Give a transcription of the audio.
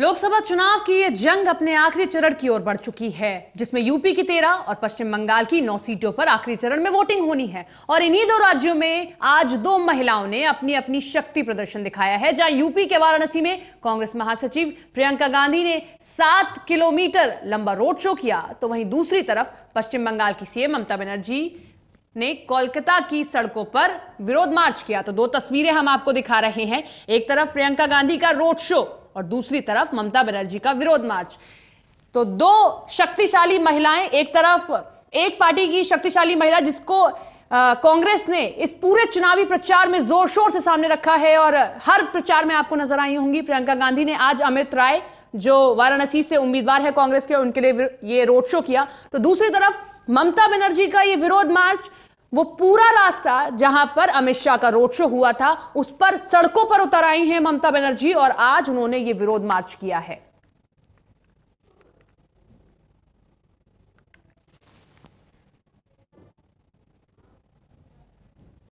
लोकसभा चुनाव की यह जंग अपने आखिरी चरण की ओर बढ़ चुकी है जिसमें यूपी की तेरह और पश्चिम बंगाल की नौ सीटों पर आखिरी चरण में वोटिंग होनी है और इन्हीं दो राज्यों में आज दो महिलाओं ने अपनी अपनी शक्ति प्रदर्शन दिखाया है जहां यूपी के वाराणसी में कांग्रेस महासचिव प्रियंका गांधी ने सात किलोमीटर लंबा रोड शो किया तो वहीं दूसरी तरफ पश्चिम बंगाल की सीएम ममता बनर्जी ने कोलकाता की सड़कों पर विरोध मार्च किया तो दो तस्वीरें हम आपको दिखा रहे हैं एक तरफ प्रियंका गांधी का रोड शो और दूसरी तरफ ममता बनर्जी का विरोध मार्च तो दो शक्तिशाली महिलाएं एक तरफ एक पार्टी की शक्तिशाली महिला जिसको कांग्रेस ने इस पूरे चुनावी प्रचार में जोर शोर से सामने रखा है और हर प्रचार में आपको नजर आई होंगी प्रियंका गांधी ने आज अमित राय जो वाराणसी से उम्मीदवार है कांग्रेस के उनके लिए ये रोड शो किया तो दूसरी तरफ ममता बनर्जी का ये विरोध मार्च वो पूरा रास्ता जहां पर अमित शाह का रोड शो हुआ था उस पर सड़कों पर उतर आई हैं ममता बनर्जी और आज उन्होंने ये विरोध मार्च किया है